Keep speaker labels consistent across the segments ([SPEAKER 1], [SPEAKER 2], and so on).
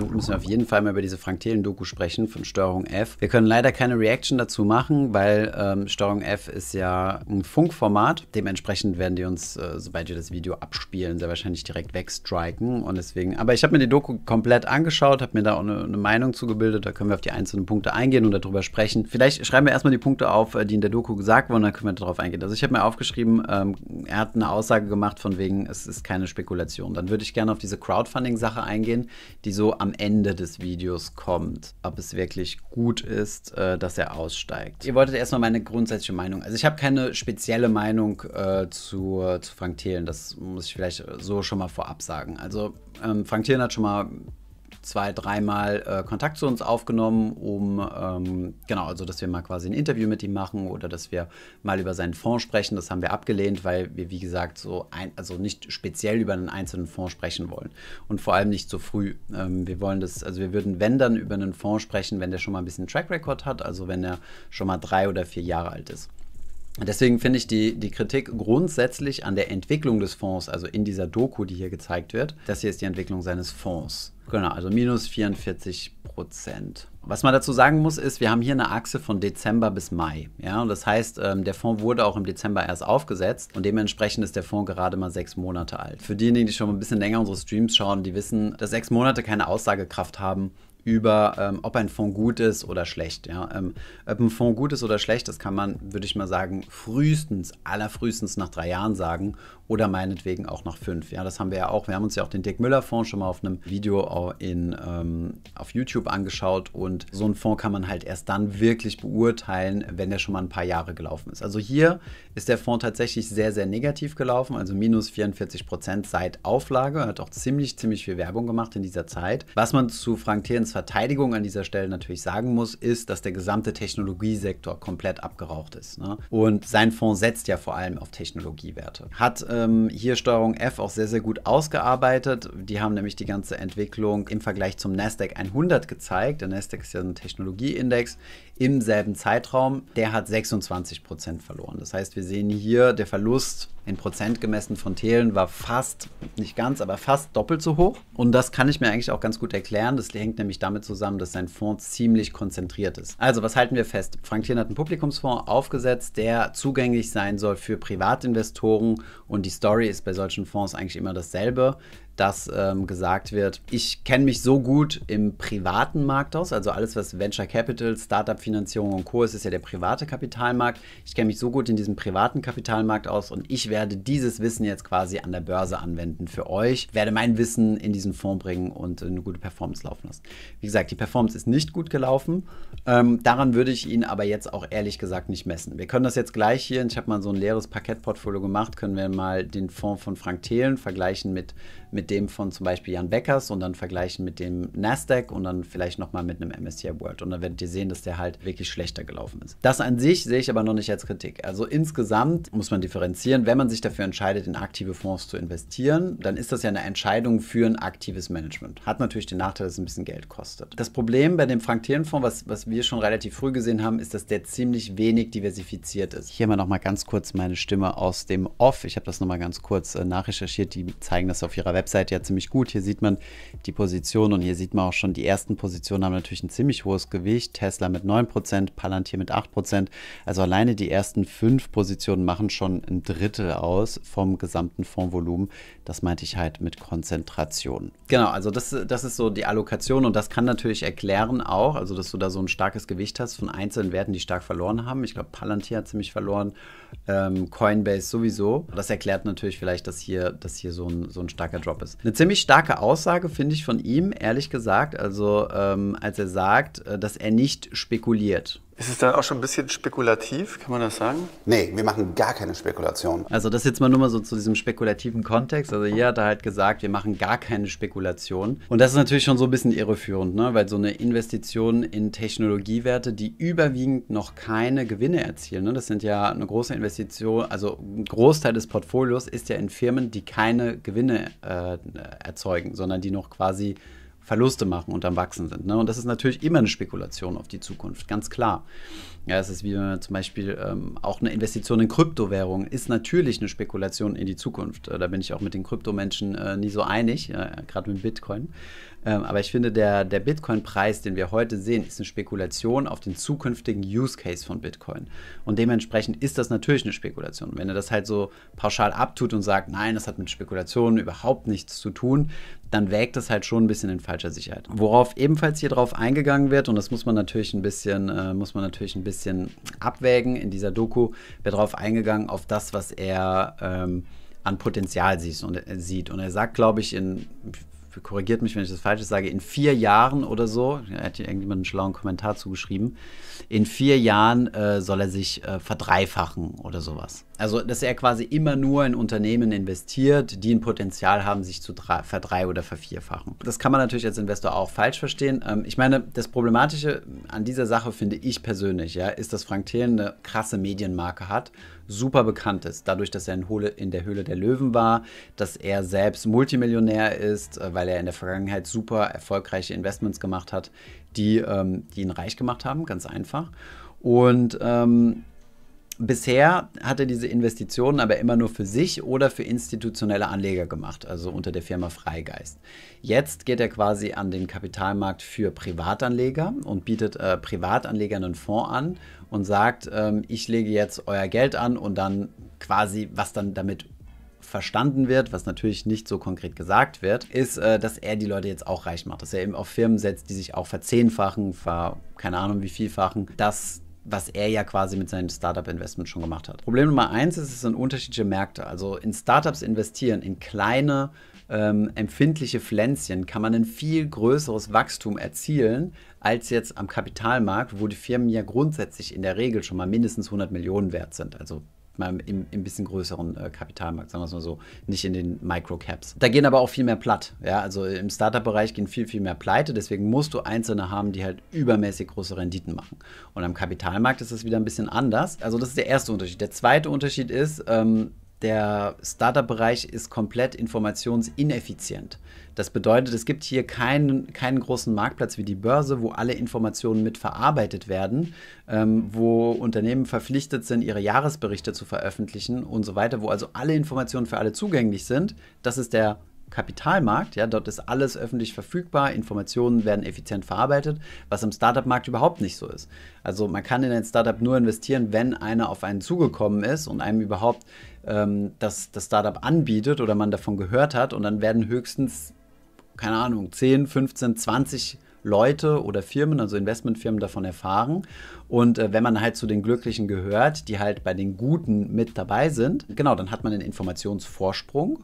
[SPEAKER 1] dann müssen wir auf jeden Fall mal über diese Frank Thelen-Doku sprechen von Steuerung F. Wir können leider keine Reaction dazu machen, weil ähm, Steuerung F ist ja ein Funkformat. Dementsprechend werden die uns, äh, sobald wir das Video abspielen, sehr wahrscheinlich direkt wegstriken. Und deswegen, aber ich habe mir die Doku komplett angeschaut, habe mir da auch eine, eine Meinung zugebildet. Da können wir auf die einzelnen Punkte eingehen und darüber sprechen. Vielleicht schreiben wir erstmal die Punkte auf, äh, die in der Doku gesagt wurden, dann können wir darauf eingehen. Also ich habe mir aufgeschrieben, ähm, er hat eine Aussage gemacht von wegen, es ist keine Spekulation. Dann würde ich gerne auf diese Crowdfunding-Sache eingehen, die so am am Ende des Videos kommt, ob es wirklich gut ist, äh, dass er aussteigt. Ihr wolltet erstmal meine grundsätzliche Meinung. Also ich habe keine spezielle Meinung äh, zu, zu Frank Thelen. Das muss ich vielleicht so schon mal vorab sagen. Also ähm, Frank Thelen hat schon mal zwei, dreimal äh, Kontakt zu uns aufgenommen, um ähm, genau, also dass wir mal quasi ein Interview mit ihm machen oder dass wir mal über seinen Fonds sprechen. Das haben wir abgelehnt, weil wir, wie gesagt, so ein, also nicht speziell über einen einzelnen Fonds sprechen wollen. Und vor allem nicht so früh. Ähm, wir wollen das, also wir würden, wenn dann über einen Fonds sprechen, wenn der schon mal ein bisschen Track Record hat, also wenn er schon mal drei oder vier Jahre alt ist. Deswegen finde ich die, die Kritik grundsätzlich an der Entwicklung des Fonds, also in dieser Doku, die hier gezeigt wird, das hier ist die Entwicklung seines Fonds. Genau, also minus 44 Prozent. Was man dazu sagen muss, ist, wir haben hier eine Achse von Dezember bis Mai. Ja, und das heißt, ähm, der Fonds wurde auch im Dezember erst aufgesetzt und dementsprechend ist der Fonds gerade mal sechs Monate alt. Für diejenigen, die schon ein bisschen länger unsere Streams schauen, die wissen, dass sechs Monate keine Aussagekraft haben über, ähm, ob ein Fonds gut ist oder schlecht. Ja? Ähm, ob ein Fonds gut ist oder schlecht, das kann man, würde ich mal sagen, frühestens, allerfrühestens nach drei Jahren sagen oder meinetwegen auch nach fünf. Ja, das haben wir ja auch. Wir haben uns ja auch den Dirk Müller Fonds schon mal auf einem Video in, ähm, auf YouTube angeschaut und so einen Fonds kann man halt erst dann wirklich beurteilen, wenn der schon mal ein paar Jahre gelaufen ist. Also hier ist der Fonds tatsächlich sehr, sehr negativ gelaufen, also minus 44 Prozent seit Auflage. Er hat auch ziemlich, ziemlich viel Werbung gemacht in dieser Zeit. Was man zu Frank Thierens Verteidigung an dieser Stelle natürlich sagen muss, ist, dass der gesamte Technologiesektor komplett abgeraucht ist. Ne? Und sein Fonds setzt ja vor allem auf Technologiewerte. Hat ähm, hier Steuerung F auch sehr, sehr gut ausgearbeitet. Die haben nämlich die ganze Entwicklung im Vergleich zum Nasdaq 100 gezeigt. Der Nasdaq ist ja ein Technologieindex im selben Zeitraum, der hat 26 Prozent verloren. Das heißt, wir sehen hier, der Verlust in Prozent gemessen von Thelen war fast, nicht ganz, aber fast doppelt so hoch. Und das kann ich mir eigentlich auch ganz gut erklären. Das hängt nämlich damit zusammen, dass sein Fonds ziemlich konzentriert ist. Also, was halten wir fest? Frank Thelen hat einen Publikumsfonds aufgesetzt, der zugänglich sein soll für Privatinvestoren. Und die Story ist bei solchen Fonds eigentlich immer dasselbe dass ähm, gesagt wird, ich kenne mich so gut im privaten Markt aus, also alles, was Venture Capital, Startup-Finanzierung und Co. ist, ist ja der private Kapitalmarkt. Ich kenne mich so gut in diesem privaten Kapitalmarkt aus und ich werde dieses Wissen jetzt quasi an der Börse anwenden für euch, werde mein Wissen in diesen Fonds bringen und eine gute Performance laufen lassen. Wie gesagt, die Performance ist nicht gut gelaufen. Ähm, daran würde ich ihn aber jetzt auch ehrlich gesagt nicht messen. Wir können das jetzt gleich hier, ich habe mal so ein leeres Parkettportfolio gemacht, können wir mal den Fonds von Frank Thelen vergleichen mit, mit mit dem von zum Beispiel Jan Beckers und dann vergleichen mit dem Nasdaq und dann vielleicht nochmal mit einem MSCI World. Und dann werdet ihr sehen, dass der halt wirklich schlechter gelaufen ist. Das an sich sehe ich aber noch nicht als Kritik. Also insgesamt muss man differenzieren. Wenn man sich dafür entscheidet, in aktive Fonds zu investieren, dann ist das ja eine Entscheidung für ein aktives Management. Hat natürlich den Nachteil, dass es ein bisschen Geld kostet. Das Problem bei dem Frank-Thelen-Fonds, was, was wir schon relativ früh gesehen haben, ist, dass der ziemlich wenig diversifiziert ist. Hier mal nochmal ganz kurz meine Stimme aus dem Off. Ich habe das nochmal ganz kurz äh, nachrecherchiert. Die zeigen das auf ihrer Website Website ja ziemlich gut. Hier sieht man die Position und hier sieht man auch schon, die ersten Positionen haben natürlich ein ziemlich hohes Gewicht. Tesla mit 9%, Palantir mit 8%. Also alleine die ersten fünf Positionen machen schon ein Drittel aus vom gesamten Fondsvolumen. Das meinte ich halt mit Konzentration. Genau, also das, das ist so die Allokation und das kann natürlich erklären auch, also dass du da so ein starkes Gewicht hast von einzelnen Werten, die stark verloren haben. Ich glaube, Palantir hat ziemlich verloren, ähm, Coinbase sowieso. Das erklärt natürlich vielleicht, dass hier, dass hier so, ein, so ein starker Drop ist. Eine ziemlich starke Aussage finde ich von ihm, ehrlich gesagt, also ähm, als er sagt, äh, dass er nicht spekuliert. Ist es dann auch schon ein bisschen spekulativ, kann man das sagen? Nee, wir machen gar keine Spekulationen. Also das jetzt mal nur mal so zu diesem spekulativen Kontext. Also hier hat er halt gesagt, wir machen gar keine Spekulationen. Und das ist natürlich schon so ein bisschen irreführend, ne? weil so eine Investition in Technologiewerte, die überwiegend noch keine Gewinne erzielen, ne? das sind ja eine große Investition, also ein Großteil des Portfolios ist ja in Firmen, die keine Gewinne äh, erzeugen, sondern die noch quasi Verluste machen und am Wachsen sind. Ne? Und das ist natürlich immer eine Spekulation auf die Zukunft, ganz klar. Ja, es ist wie zum Beispiel ähm, auch eine Investition in Kryptowährungen ist natürlich eine Spekulation in die Zukunft. Äh, da bin ich auch mit den Kryptomenschen äh, nie so einig, äh, gerade mit Bitcoin. Ähm, aber ich finde, der, der Bitcoin-Preis, den wir heute sehen, ist eine Spekulation auf den zukünftigen Use-Case von Bitcoin. Und dementsprechend ist das natürlich eine Spekulation. Wenn er das halt so pauschal abtut und sagt, nein, das hat mit Spekulationen überhaupt nichts zu tun, dann wägt das halt schon ein bisschen in falscher Sicherheit. Worauf ebenfalls hier drauf eingegangen wird, und das muss man natürlich ein bisschen, äh, muss man natürlich ein bisschen abwägen, in dieser Doku wird darauf eingegangen, auf das, was er ähm, an Potenzial sieht. und äh, er sagt, glaube ich, in korrigiert mich, wenn ich das falsch sage, in vier Jahren oder so, da hat hier irgendjemand einen schlauen Kommentar zugeschrieben, in vier Jahren äh, soll er sich äh, verdreifachen oder sowas. Also, dass er quasi immer nur in Unternehmen investiert, die ein Potenzial haben, sich zu verdrei- oder vervierfachen. Das kann man natürlich als Investor auch falsch verstehen. Ähm, ich meine, das Problematische an dieser Sache finde ich persönlich, ja, ist, dass Frank Thelen eine krasse Medienmarke hat, super bekannt ist. Dadurch, dass er in, Hole, in der Höhle der Löwen war, dass er selbst Multimillionär ist, äh, weil er in der Vergangenheit super erfolgreiche Investments gemacht hat, die, ähm, die ihn reich gemacht haben, ganz einfach. Und ähm, Bisher hat er diese Investitionen aber immer nur für sich oder für institutionelle Anleger gemacht, also unter der Firma Freigeist. Jetzt geht er quasi an den Kapitalmarkt für Privatanleger und bietet äh, Privatanlegern einen Fonds an und sagt, ähm, ich lege jetzt euer Geld an und dann quasi, was dann damit verstanden wird, was natürlich nicht so konkret gesagt wird, ist, äh, dass er die Leute jetzt auch reich macht, dass er eben auf Firmen setzt, die sich auch verzehnfachen, ver keine Ahnung wie vielfachen, dass was er ja quasi mit seinem Startup-Investment schon gemacht hat. Problem Nummer eins ist, es sind unterschiedliche Märkte. Also in Startups investieren, in kleine, ähm, empfindliche Pflänzchen, kann man ein viel größeres Wachstum erzielen als jetzt am Kapitalmarkt, wo die Firmen ja grundsätzlich in der Regel schon mal mindestens 100 Millionen wert sind. Also mal im, im bisschen größeren äh, Kapitalmarkt, sagen wir es mal so, nicht in den Microcaps. Da gehen aber auch viel mehr platt. Ja? Also im Startup-Bereich gehen viel, viel mehr pleite. Deswegen musst du Einzelne haben, die halt übermäßig große Renditen machen. Und am Kapitalmarkt ist das wieder ein bisschen anders. Also das ist der erste Unterschied. Der zweite Unterschied ist, ähm, der Startup-Bereich ist komplett informationsineffizient. Das bedeutet, es gibt hier keinen, keinen großen Marktplatz wie die Börse, wo alle Informationen mit verarbeitet werden, ähm, wo Unternehmen verpflichtet sind, ihre Jahresberichte zu veröffentlichen und so weiter, wo also alle Informationen für alle zugänglich sind. Das ist der Kapitalmarkt, ja, dort ist alles öffentlich verfügbar, Informationen werden effizient verarbeitet, was im Startup-Markt überhaupt nicht so ist. Also man kann in ein Startup nur investieren, wenn einer auf einen zugekommen ist und einem überhaupt ähm, das, das Startup anbietet oder man davon gehört hat und dann werden höchstens, keine Ahnung, 10, 15, 20 Leute oder Firmen, also Investmentfirmen davon erfahren. Und äh, wenn man halt zu den Glücklichen gehört, die halt bei den Guten mit dabei sind, genau, dann hat man den Informationsvorsprung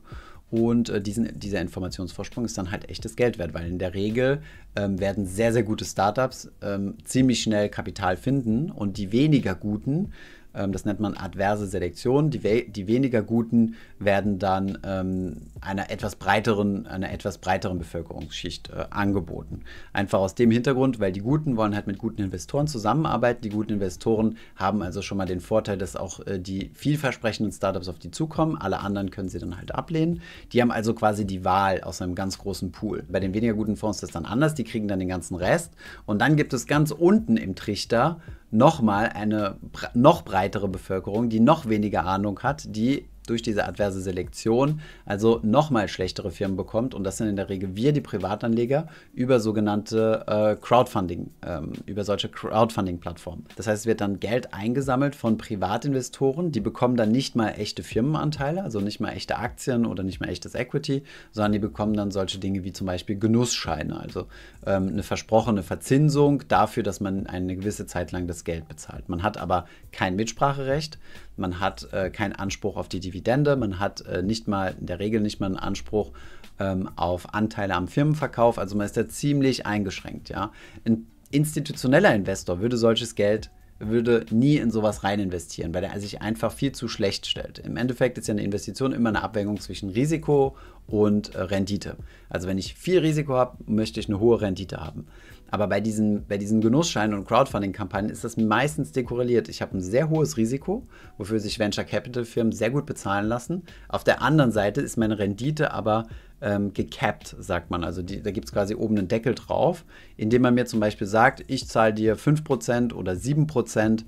[SPEAKER 1] und äh, diesen, dieser Informationsvorsprung ist dann halt echtes Geld wert, weil in der Regel ähm, werden sehr, sehr gute Startups ähm, ziemlich schnell Kapital finden und die weniger guten ähm, das nennt man adverse Selektion. Die, we die weniger Guten werden dann ähm, einer etwas breiteren, einer etwas breiteren Bevölkerungsschicht äh, angeboten. Einfach aus dem Hintergrund, weil die Guten wollen halt mit guten Investoren zusammenarbeiten. Die guten Investoren haben also schon mal den Vorteil, dass auch äh, die vielversprechenden Startups auf die zukommen. Alle anderen können sie dann halt ablehnen. Die haben also quasi die Wahl aus einem ganz großen Pool. Bei den weniger guten Fonds ist das dann anders. Die kriegen dann den ganzen Rest. Und dann gibt es ganz unten im Trichter nochmal eine noch breitere Bevölkerung, die noch weniger Ahnung hat, die durch diese adverse Selektion also nochmal schlechtere Firmen bekommt. Und das sind in der Regel wir, die Privatanleger, über sogenannte äh, Crowdfunding, ähm, über solche Crowdfunding-Plattformen. Das heißt, es wird dann Geld eingesammelt von Privatinvestoren, die bekommen dann nicht mal echte Firmenanteile, also nicht mal echte Aktien oder nicht mal echtes Equity, sondern die bekommen dann solche Dinge wie zum Beispiel Genussscheine, also ähm, eine versprochene Verzinsung dafür, dass man eine gewisse Zeit lang das Geld bezahlt. Man hat aber kein Mitspracherecht, man hat äh, keinen Anspruch auf die Dividende, man hat äh, nicht mal in der Regel nicht mal einen Anspruch ähm, auf Anteile am Firmenverkauf, also man ist da ziemlich eingeschränkt, ja. Ein institutioneller Investor würde solches Geld würde nie in sowas rein investieren, weil er sich einfach viel zu schlecht stellt. Im Endeffekt ist ja eine Investition immer eine Abwägung zwischen Risiko und äh, Rendite. Also wenn ich viel Risiko habe, möchte ich eine hohe Rendite haben. Aber bei diesen, bei diesen Genussscheinen und Crowdfunding-Kampagnen ist das meistens dekorreliert. Ich habe ein sehr hohes Risiko, wofür sich Venture Capital-Firmen sehr gut bezahlen lassen. Auf der anderen Seite ist meine Rendite aber ähm, gecapped, sagt man. Also die, da gibt es quasi oben einen Deckel drauf, indem man mir zum Beispiel sagt, ich zahle dir 5% oder 7%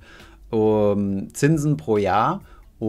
[SPEAKER 1] ähm, Zinsen pro Jahr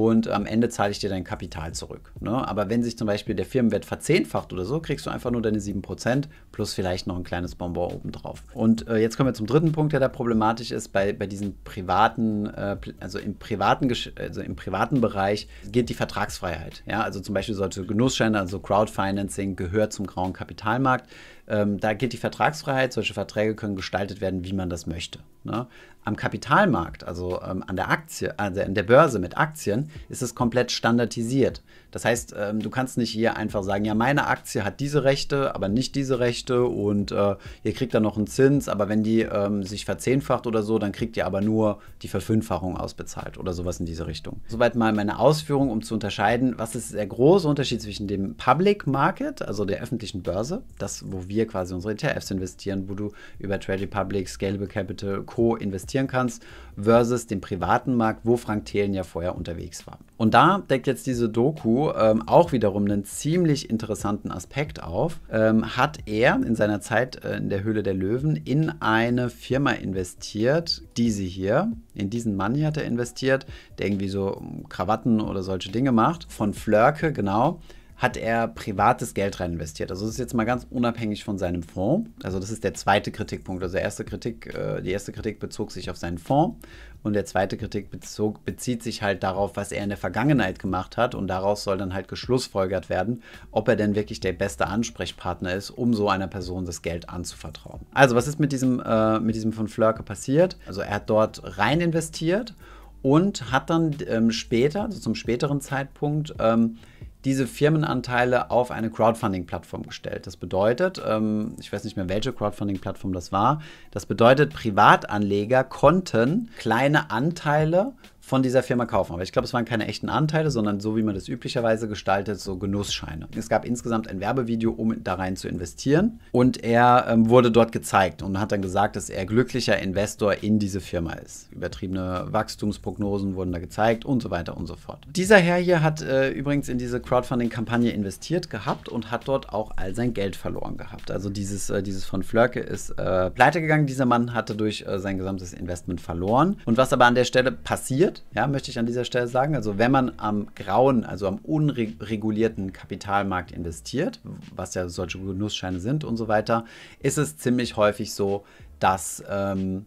[SPEAKER 1] und am Ende zahle ich dir dein Kapital zurück. Ne? Aber wenn sich zum Beispiel der Firmenwert verzehnfacht oder so, kriegst du einfach nur deine 7% plus vielleicht noch ein kleines Bonbon obendrauf. Und äh, jetzt kommen wir zum dritten Punkt, der da problematisch ist. Bei, bei diesen privaten, äh, also, im privaten also im privaten Bereich geht die Vertragsfreiheit. Ja? Also zum Beispiel sollte Genussscheine, also Crowdfinancing, gehört zum grauen Kapitalmarkt. Ähm, da gilt die Vertragsfreiheit. Solche Verträge können gestaltet werden, wie man das möchte. Ne? Am Kapitalmarkt, also ähm, an der Aktie, also an der Börse mit Aktien, ist es komplett standardisiert. Das heißt, ähm, du kannst nicht hier einfach sagen, ja, meine Aktie hat diese Rechte, aber nicht diese Rechte und äh, ihr kriegt dann noch einen Zins, aber wenn die ähm, sich verzehnfacht oder so, dann kriegt ihr aber nur die Verfünffachung ausbezahlt oder sowas in diese Richtung. Soweit mal meine Ausführung, um zu unterscheiden, was ist der große Unterschied zwischen dem Public Market, also der öffentlichen Börse, das, wo wir wir quasi unsere ETFs investieren, wo du über Trade Republic, Scalable Capital Co. investieren kannst, versus den privaten Markt, wo Frank Thelen ja vorher unterwegs war. Und da deckt jetzt diese Doku ähm, auch wiederum einen ziemlich interessanten Aspekt auf. Ähm, hat er in seiner Zeit äh, in der Höhle der Löwen in eine Firma investiert, diese hier, in diesen Mann hier hat er investiert, der irgendwie so ähm, Krawatten oder solche Dinge macht, von Flörke, genau hat er privates Geld rein investiert. Also das ist jetzt mal ganz unabhängig von seinem Fonds. Also das ist der zweite Kritikpunkt. Also erste Kritik, äh, die erste Kritik bezog sich auf seinen Fonds und der zweite Kritik bezog, bezieht sich halt darauf, was er in der Vergangenheit gemacht hat und daraus soll dann halt geschlussfolgert werden, ob er denn wirklich der beste Ansprechpartner ist, um so einer Person das Geld anzuvertrauen. Also was ist mit diesem, äh, mit diesem von Flörke passiert? Also er hat dort rein investiert und hat dann ähm, später, also zum späteren Zeitpunkt, ähm, diese Firmenanteile auf eine Crowdfunding-Plattform gestellt. Das bedeutet, ähm, ich weiß nicht mehr, welche Crowdfunding-Plattform das war, das bedeutet, Privatanleger konnten kleine Anteile von dieser Firma kaufen. Aber ich glaube, es waren keine echten Anteile, sondern so wie man das üblicherweise gestaltet, so Genussscheine. Es gab insgesamt ein Werbevideo, um da rein zu investieren. Und er ähm, wurde dort gezeigt und hat dann gesagt, dass er glücklicher Investor in diese Firma ist. Übertriebene Wachstumsprognosen wurden da gezeigt und so weiter und so fort. Dieser Herr hier hat äh, übrigens in diese Crowdfunding-Kampagne investiert gehabt und hat dort auch all sein Geld verloren gehabt. Also dieses, äh, dieses von Flörke ist äh, pleite gegangen. Dieser Mann hatte durch äh, sein gesamtes Investment verloren. Und was aber an der Stelle passiert, Sicherheit, ja, möchte ich an dieser Stelle sagen. Also wenn man am grauen, also am unregulierten Kapitalmarkt investiert, was ja solche Genussscheine sind und so weiter, ist es ziemlich häufig so, dass ähm,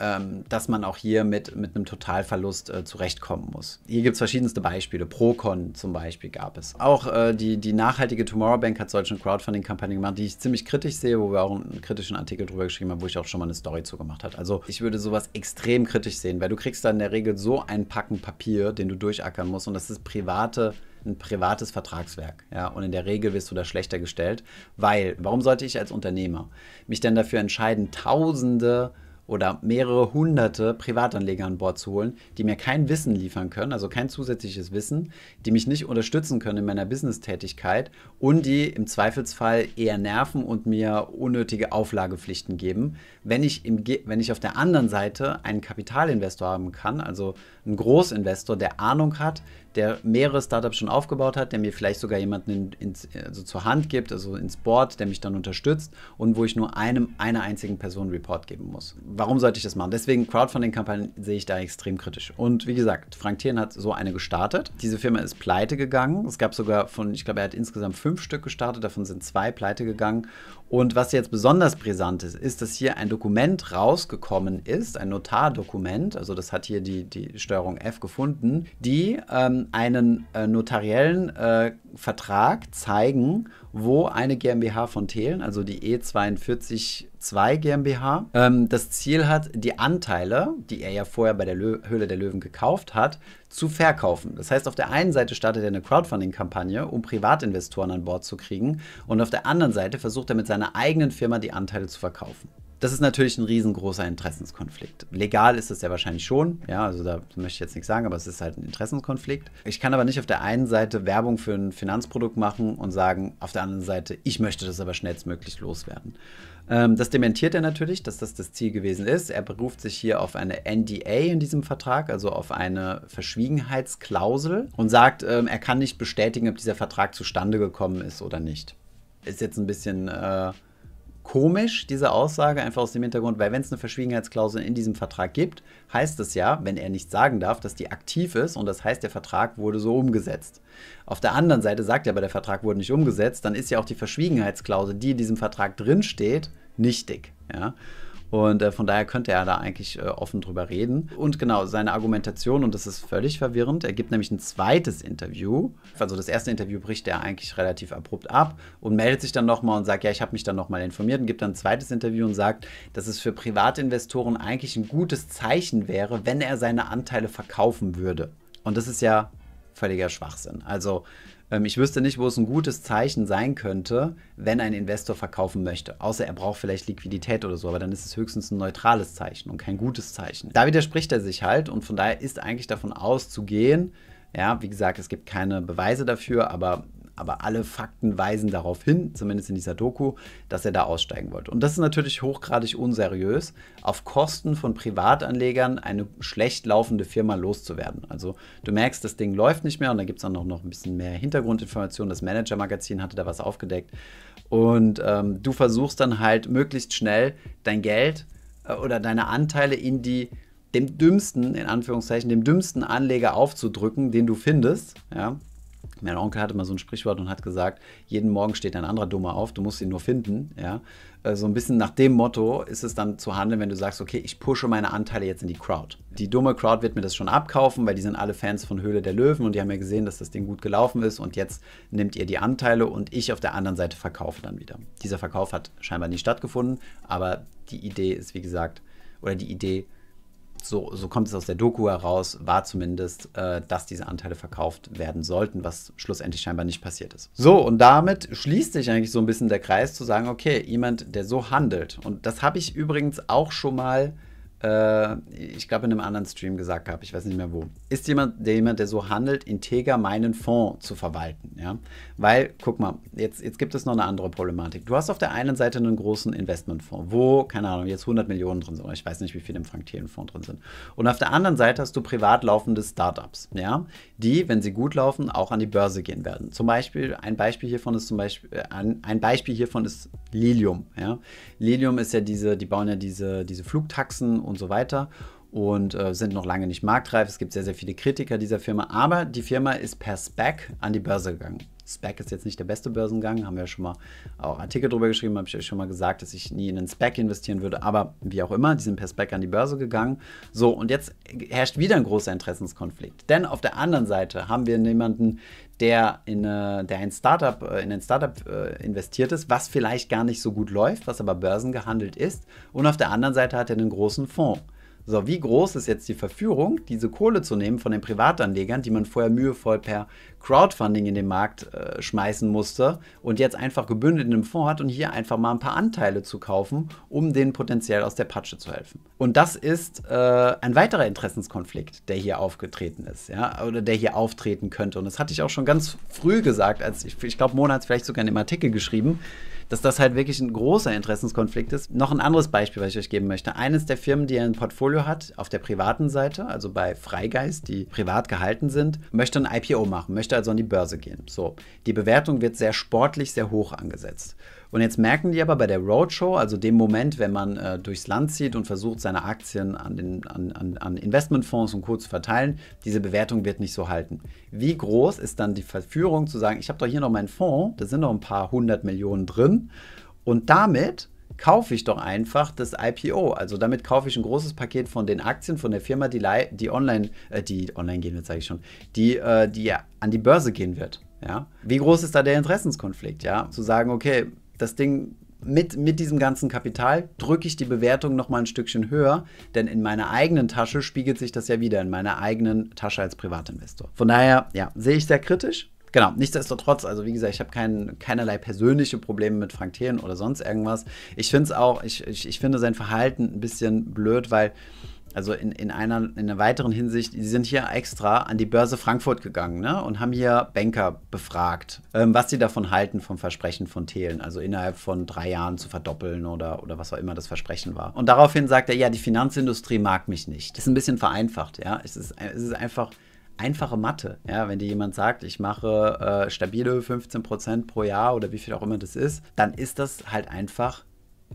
[SPEAKER 1] ähm, dass man auch hier mit, mit einem Totalverlust äh, zurechtkommen muss. Hier gibt es verschiedenste Beispiele. Procon zum Beispiel gab es. Auch äh, die, die nachhaltige Tomorrow Bank hat solche Crowdfunding-Kampagnen gemacht, die ich ziemlich kritisch sehe, wo wir auch einen kritischen Artikel drüber geschrieben haben, wo ich auch schon mal eine Story zu gemacht habe. Also ich würde sowas extrem kritisch sehen, weil du kriegst da in der Regel so ein Packen Papier, den du durchackern musst und das ist private ein privates Vertragswerk. Ja? Und in der Regel wirst du da schlechter gestellt, weil, warum sollte ich als Unternehmer mich denn dafür entscheiden, tausende oder mehrere hunderte Privatanleger an Bord zu holen, die mir kein Wissen liefern können, also kein zusätzliches Wissen, die mich nicht unterstützen können in meiner Business-Tätigkeit und die im Zweifelsfall eher nerven und mir unnötige Auflagepflichten geben. Wenn ich, im, wenn ich auf der anderen Seite einen Kapitalinvestor haben kann, also ein Großinvestor, der Ahnung hat, der mehrere Startups schon aufgebaut hat, der mir vielleicht sogar jemanden in, ins, also zur Hand gibt, also ins Board, der mich dann unterstützt und wo ich nur einem, einer einzigen Person Report geben muss. Warum sollte ich das machen? Deswegen Crowdfunding-Kampagnen sehe ich da extrem kritisch. Und wie gesagt, Frank Thien hat so eine gestartet. Diese Firma ist pleite gegangen. Es gab sogar von, ich glaube, er hat insgesamt fünf Stück gestartet, davon sind zwei pleite gegangen und was jetzt besonders brisant ist, ist, dass hier ein Dokument rausgekommen ist, ein Notardokument, also das hat hier die, die Steuerung F gefunden, die ähm, einen äh, notariellen äh, Vertrag zeigen, wo eine GmbH von Thelen, also die E42 2 GmbH, ähm, das Ziel hat, die Anteile, die er ja vorher bei der Lö Höhle der Löwen gekauft hat, zu verkaufen. Das heißt, auf der einen Seite startet er eine Crowdfunding-Kampagne, um Privatinvestoren an Bord zu kriegen, und auf der anderen Seite versucht er mit seiner eigenen Firma die Anteile zu verkaufen das ist natürlich ein riesengroßer Interessenskonflikt. Legal ist es ja wahrscheinlich schon, ja, also da möchte ich jetzt nichts sagen, aber es ist halt ein Interessenskonflikt. Ich kann aber nicht auf der einen Seite Werbung für ein Finanzprodukt machen und sagen, auf der anderen Seite, ich möchte das aber schnellstmöglich loswerden. Ähm, das dementiert er natürlich, dass das das Ziel gewesen ist. Er beruft sich hier auf eine NDA in diesem Vertrag, also auf eine Verschwiegenheitsklausel und sagt, ähm, er kann nicht bestätigen, ob dieser Vertrag zustande gekommen ist oder nicht. Ist jetzt ein bisschen... Äh, komisch, diese Aussage, einfach aus dem Hintergrund, weil wenn es eine Verschwiegenheitsklausel in diesem Vertrag gibt, heißt es ja, wenn er nicht sagen darf, dass die aktiv ist und das heißt, der Vertrag wurde so umgesetzt. Auf der anderen Seite sagt er aber, der Vertrag wurde nicht umgesetzt, dann ist ja auch die Verschwiegenheitsklausel, die in diesem Vertrag drinsteht, nichtig. Ja? Und äh, von daher könnte er da eigentlich äh, offen drüber reden. Und genau, seine Argumentation, und das ist völlig verwirrend, er gibt nämlich ein zweites Interview. Also das erste Interview bricht er eigentlich relativ abrupt ab und meldet sich dann nochmal und sagt, ja, ich habe mich dann nochmal informiert und gibt dann ein zweites Interview und sagt, dass es für Privatinvestoren eigentlich ein gutes Zeichen wäre, wenn er seine Anteile verkaufen würde. Und das ist ja völliger Schwachsinn. Also ähm, ich wüsste nicht, wo es ein gutes Zeichen sein könnte, wenn ein Investor verkaufen möchte. Außer er braucht vielleicht Liquidität oder so, aber dann ist es höchstens ein neutrales Zeichen und kein gutes Zeichen. Da widerspricht er sich halt und von daher ist eigentlich davon auszugehen, ja, wie gesagt, es gibt keine Beweise dafür, aber aber alle Fakten weisen darauf hin, zumindest in dieser Doku, dass er da aussteigen wollte. Und das ist natürlich hochgradig unseriös, auf Kosten von Privatanlegern eine schlecht laufende Firma loszuwerden. Also du merkst, das Ding läuft nicht mehr und da gibt es dann noch, noch ein bisschen mehr Hintergrundinformationen. Das Manager-Magazin hatte da was aufgedeckt. Und ähm, du versuchst dann halt möglichst schnell dein Geld äh, oder deine Anteile in die dem dümmsten, in Anführungszeichen, dem dümmsten Anleger aufzudrücken, den du findest. Ja? Mein Onkel hatte mal so ein Sprichwort und hat gesagt, jeden Morgen steht ein anderer Dummer auf, du musst ihn nur finden. Ja? Äh, so ein bisschen nach dem Motto ist es dann zu handeln, wenn du sagst, okay, ich pushe meine Anteile jetzt in die Crowd. Die dumme Crowd wird mir das schon abkaufen, weil die sind alle Fans von Höhle der Löwen und die haben ja gesehen, dass das Ding gut gelaufen ist und jetzt nimmt ihr die Anteile und ich auf der anderen Seite verkaufe dann wieder. Dieser Verkauf hat scheinbar nicht stattgefunden, aber die Idee ist, wie gesagt, oder die Idee so, so kommt es aus der Doku heraus, war zumindest, äh, dass diese Anteile verkauft werden sollten, was schlussendlich scheinbar nicht passiert ist. So, und damit schließt sich eigentlich so ein bisschen der Kreis zu sagen, okay, jemand, der so handelt, und das habe ich übrigens auch schon mal äh, ich glaube, in einem anderen Stream gesagt habe, ich weiß nicht mehr wo, ist jemand, der jemand, der so handelt, integer meinen Fonds zu verwalten. Ja? Weil, guck mal, jetzt, jetzt gibt es noch eine andere Problematik. Du hast auf der einen Seite einen großen Investmentfonds, wo, keine Ahnung, jetzt 100 Millionen drin sind, oder ich weiß nicht, wie viel im Frank-Thielen-Fonds drin sind. Und auf der anderen Seite hast du privat laufende Startups, ja? die, wenn sie gut laufen, auch an die Börse gehen werden. Zum Beispiel, ein Beispiel hiervon ist zum Beispiel, äh, ein, ein Beispiel hiervon ist Lilium. Ja? Lilium ist ja diese, die bauen ja diese, diese Flugtaxen und so weiter und äh, sind noch lange nicht marktreif. Es gibt sehr, sehr viele Kritiker dieser Firma, aber die Firma ist per SPAC an die Börse gegangen. SPAC ist jetzt nicht der beste Börsengang, haben wir ja schon mal auch Artikel drüber geschrieben, habe ich euch schon mal gesagt, dass ich nie in einen SPAC investieren würde, aber wie auch immer, die sind per SPAC an die Börse gegangen. So, und jetzt herrscht wieder ein großer Interessenskonflikt. Denn auf der anderen Seite haben wir jemanden, der in, äh, der ein Startup, äh, in ein Startup äh, investiert ist, was vielleicht gar nicht so gut läuft, was aber börsengehandelt ist. Und auf der anderen Seite hat er einen großen Fonds. So, wie groß ist jetzt die Verführung, diese Kohle zu nehmen von den Privatanlegern, die man vorher mühevoll per Crowdfunding in den Markt äh, schmeißen musste und jetzt einfach gebündelt in einem Fonds hat und hier einfach mal ein paar Anteile zu kaufen, um denen potenziell aus der Patsche zu helfen. Und das ist äh, ein weiterer Interessenskonflikt, der hier aufgetreten ist, ja, oder der hier auftreten könnte. Und das hatte ich auch schon ganz früh gesagt, als ich, ich glaube, Monats vielleicht sogar in dem Artikel geschrieben dass das halt wirklich ein großer Interessenskonflikt ist. Noch ein anderes Beispiel, was ich euch geben möchte. Eines der Firmen, die ein Portfolio hat, auf der privaten Seite, also bei Freigeist, die privat gehalten sind, möchte ein IPO machen, möchte also an die Börse gehen. So, die Bewertung wird sehr sportlich, sehr hoch angesetzt. Und jetzt merken die aber bei der Roadshow, also dem Moment, wenn man äh, durchs Land zieht und versucht, seine Aktien an, den, an, an, an Investmentfonds und Co. zu verteilen, diese Bewertung wird nicht so halten. Wie groß ist dann die Verführung zu sagen, ich habe doch hier noch meinen Fonds, da sind noch ein paar hundert Millionen drin und damit kaufe ich doch einfach das IPO. Also damit kaufe ich ein großes Paket von den Aktien von der Firma, die, die online, äh, die online gehen wird, sage ich schon, die, äh, die ja, an die Börse gehen wird. Ja? Wie groß ist da der Interessenskonflikt? Ja? Zu sagen, okay, das Ding mit, mit diesem ganzen Kapital drücke ich die Bewertung nochmal ein Stückchen höher, denn in meiner eigenen Tasche spiegelt sich das ja wieder, in meiner eigenen Tasche als Privatinvestor. Von daher, ja, sehe ich sehr kritisch. Genau, nichtsdestotrotz, also wie gesagt, ich habe kein, keinerlei persönliche Probleme mit Frank Thelen oder sonst irgendwas. Ich finde es auch, ich, ich, ich finde sein Verhalten ein bisschen blöd, weil also in, in, einer, in einer weiteren Hinsicht, sie sind hier extra an die Börse Frankfurt gegangen ne? und haben hier Banker befragt, ähm, was sie davon halten vom Versprechen von Thelen, also innerhalb von drei Jahren zu verdoppeln oder, oder was auch immer das Versprechen war. Und daraufhin sagt er, ja, die Finanzindustrie mag mich nicht. Ist ein bisschen vereinfacht, ja. Es ist, es ist einfach einfache Mathe. Ja, wenn dir jemand sagt, ich mache äh, stabile 15% pro Jahr oder wie viel auch immer das ist, dann ist das halt einfach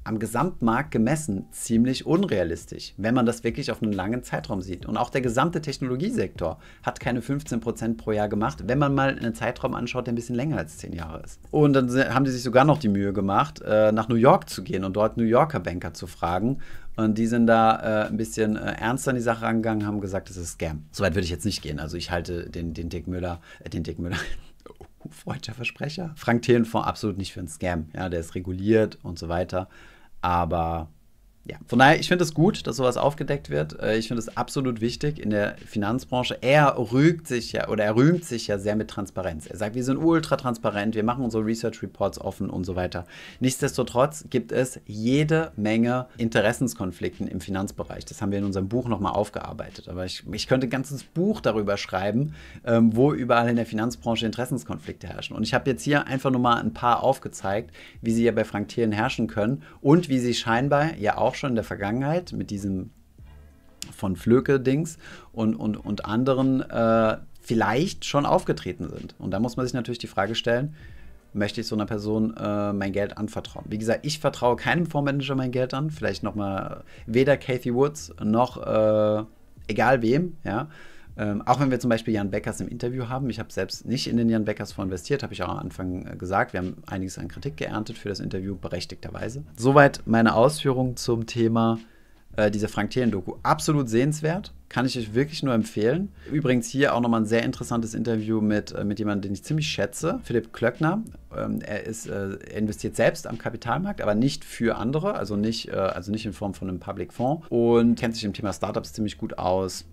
[SPEAKER 1] am Gesamtmarkt gemessen ziemlich unrealistisch, wenn man das wirklich auf einen langen Zeitraum sieht. Und auch der gesamte Technologiesektor hat keine 15% pro Jahr gemacht, wenn man mal einen Zeitraum anschaut, der ein bisschen länger als 10 Jahre ist. Und dann haben die sich sogar noch die Mühe gemacht, äh, nach New York zu gehen und dort New Yorker Banker zu fragen. Und die sind da äh, ein bisschen äh, ernst an die Sache rangegangen, haben gesagt, das ist Scam. Soweit würde ich jetzt nicht gehen. Also ich halte den, den Dick Müller, äh, den Dick Müller, Freudscher Versprecher. Frank Thelen absolut nicht für einen Scam. Ja, der ist reguliert und so weiter. Aber ja, von daher, ich finde es gut, dass sowas aufgedeckt wird. Äh, ich finde es absolut wichtig in der Finanzbranche. Er rügt sich ja oder er rühmt sich ja sehr mit Transparenz. Er sagt, wir sind ultra transparent, wir machen unsere Research Reports offen und so weiter. Nichtsdestotrotz gibt es jede Menge Interessenskonflikten im Finanzbereich. Das haben wir in unserem Buch nochmal aufgearbeitet. Aber ich, ich könnte ein ganzes Buch darüber schreiben, ähm, wo überall in der Finanzbranche Interessenskonflikte herrschen. Und ich habe jetzt hier einfach nur mal ein paar aufgezeigt, wie sie ja bei Frank Thielen herrschen können und wie sie scheinbar ja auch auch schon in der Vergangenheit mit diesem von Flöke-Dings und, und, und anderen äh, vielleicht schon aufgetreten sind. Und da muss man sich natürlich die Frage stellen, möchte ich so einer Person äh, mein Geld anvertrauen. Wie gesagt, ich vertraue keinem Fondsmanager mein Geld an, vielleicht nochmal weder Kathy Woods noch äh, egal wem, ja. Ähm, auch wenn wir zum Beispiel Jan Beckers im Interview haben, ich habe selbst nicht in den Jan Beckers vor investiert, habe ich auch am Anfang äh, gesagt. Wir haben einiges an Kritik geerntet für das Interview, berechtigterweise. Soweit meine Ausführungen zum Thema äh, dieser Frank Thelen-Doku. Absolut sehenswert, kann ich euch wirklich nur empfehlen. Übrigens hier auch nochmal ein sehr interessantes Interview mit, äh, mit jemandem, den ich ziemlich schätze, Philipp Klöckner. Ähm, er, ist, äh, er investiert selbst am Kapitalmarkt, aber nicht für andere, also nicht, äh, also nicht in Form von einem Public Fonds und kennt sich im Thema Startups ziemlich gut aus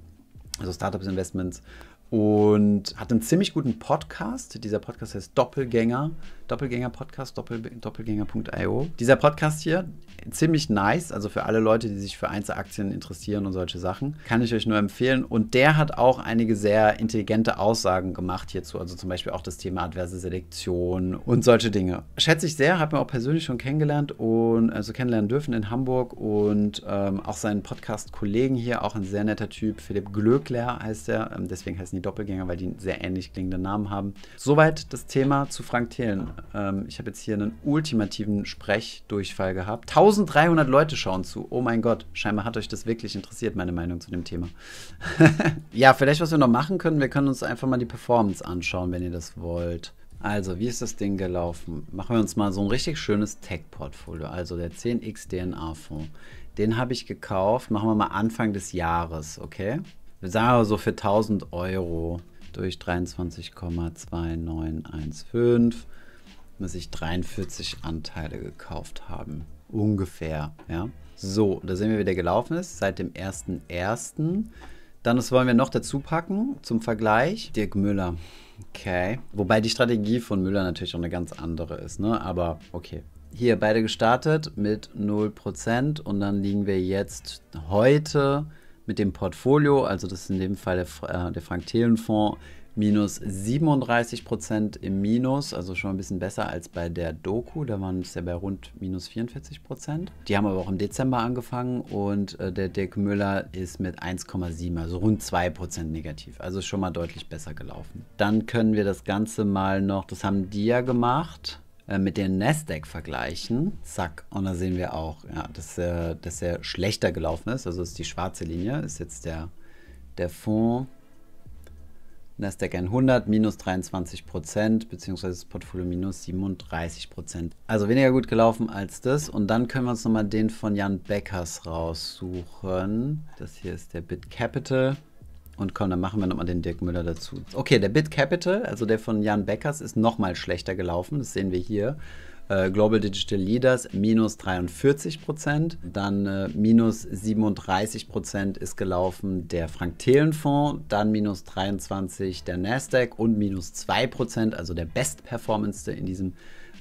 [SPEAKER 1] also Startups, Investments und hat einen ziemlich guten Podcast. Dieser Podcast heißt Doppelgänger. Doppelgänger-Podcast, Doppel, doppelgänger.io. Dieser Podcast hier, ziemlich nice, also für alle Leute, die sich für Einzelaktien interessieren und solche Sachen, kann ich euch nur empfehlen. Und der hat auch einige sehr intelligente Aussagen gemacht hierzu, also zum Beispiel auch das Thema adverse Selektion und solche Dinge. Schätze ich sehr, habe mir auch persönlich schon kennengelernt und also kennenlernen dürfen in Hamburg und ähm, auch seinen Podcast-Kollegen hier, auch ein sehr netter Typ, Philipp Glöckler heißt er, ähm, deswegen heißen die Doppelgänger, weil die einen sehr ähnlich klingenden Namen haben. Soweit das Thema zu Frank Thelen. Ähm, ich habe jetzt hier einen ultimativen Sprechdurchfall gehabt. 1300 Leute schauen zu. Oh mein Gott, scheinbar hat euch das wirklich interessiert, meine Meinung zu dem Thema. ja, vielleicht was wir noch machen können, wir können uns einfach mal die Performance anschauen, wenn ihr das wollt. Also, wie ist das Ding gelaufen? Machen wir uns mal so ein richtig schönes Tech-Portfolio. Also der 10x DNA-Fonds. Den habe ich gekauft, machen wir mal Anfang des Jahres, okay? Wir sagen aber so für 1000 Euro durch 23,2915 müssten sich 43 Anteile gekauft haben. Ungefähr, ja. So, da sehen wir, wie der gelaufen ist. Seit dem 1.1. Dann, was wollen wir noch dazu packen zum Vergleich? Dirk Müller. Okay. Wobei die Strategie von Müller natürlich auch eine ganz andere ist, ne? Aber okay. Hier beide gestartet mit 0% und dann liegen wir jetzt heute mit dem Portfolio, also das ist in dem Fall der, äh, der Frank Thelen Fonds, minus 37 Prozent im Minus, also schon ein bisschen besser als bei der Doku. Da waren es ja bei rund minus 44 Prozent. Die haben aber auch im Dezember angefangen und äh, der Dirk Müller ist mit 1,7, also rund 2 Prozent negativ. Also schon mal deutlich besser gelaufen. Dann können wir das Ganze mal noch, das haben die ja gemacht äh, mit dem Nasdaq vergleichen, zack, und da sehen wir auch, ja, dass, dass er schlechter gelaufen ist. Also ist die schwarze Linie, ist jetzt der, der Fonds Nasdaq 100 minus 23 Prozent, beziehungsweise das Portfolio minus 37 Prozent. Also weniger gut gelaufen als das. Und dann können wir uns nochmal den von Jan Beckers raussuchen. Das hier ist der Bit Capital. Und komm, dann machen wir nochmal den Dirk Müller dazu. Okay, der Bit Capital, also der von Jan Beckers, ist nochmal schlechter gelaufen. Das sehen wir hier äh, Global Digital Leaders minus 43 Prozent. Dann äh, minus 37 Prozent ist gelaufen der Frank-Thelen-Fonds, dann minus 23 der Nasdaq und minus 2 Prozent, also der best-performance in diesem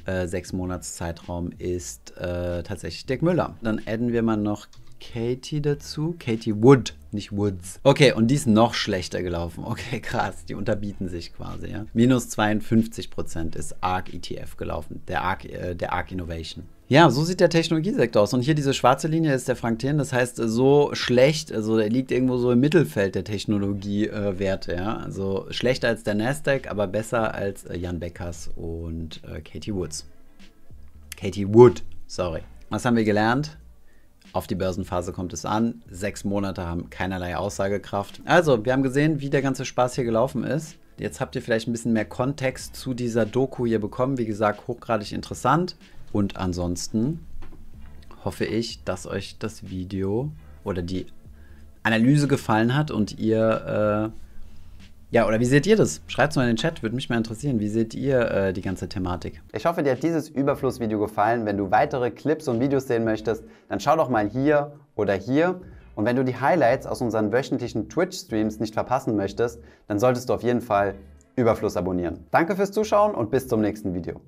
[SPEAKER 1] äh, sechs Monats Zeitraum ist äh, tatsächlich Dirk Müller. Dann adden wir mal noch Katie dazu. Katie Wood, nicht Woods. Okay, und die ist noch schlechter gelaufen. Okay, krass. Die unterbieten sich quasi, ja. Minus 52% ist ARC ETF gelaufen. Der ARC, äh, der ARC Innovation. Ja, so sieht der Technologiesektor aus. Und hier diese schwarze Linie ist der Frank Thien. Das heißt, so schlecht, also der liegt irgendwo so im Mittelfeld der Technologiewerte. Äh, ja? Also schlechter als der Nasdaq, aber besser als äh, Jan Beckers und äh, Katie Woods. Katie Wood, sorry. Was haben wir gelernt? Auf die Börsenphase kommt es an. Sechs Monate haben keinerlei Aussagekraft. Also, wir haben gesehen, wie der ganze Spaß hier gelaufen ist. Jetzt habt ihr vielleicht ein bisschen mehr Kontext zu dieser Doku hier bekommen. Wie gesagt, hochgradig interessant. Und ansonsten hoffe ich, dass euch das Video oder die Analyse gefallen hat und ihr äh, ja, oder wie seht ihr das? Schreibt es mal in den Chat, würde mich mal interessieren. Wie seht ihr äh, die ganze Thematik? Ich hoffe, dir hat dieses Überflussvideo gefallen. Wenn du weitere Clips und Videos sehen möchtest, dann schau doch mal hier oder hier. Und wenn du die Highlights aus unseren wöchentlichen Twitch-Streams nicht verpassen möchtest, dann solltest du auf jeden Fall Überfluss abonnieren. Danke fürs Zuschauen und bis zum nächsten Video.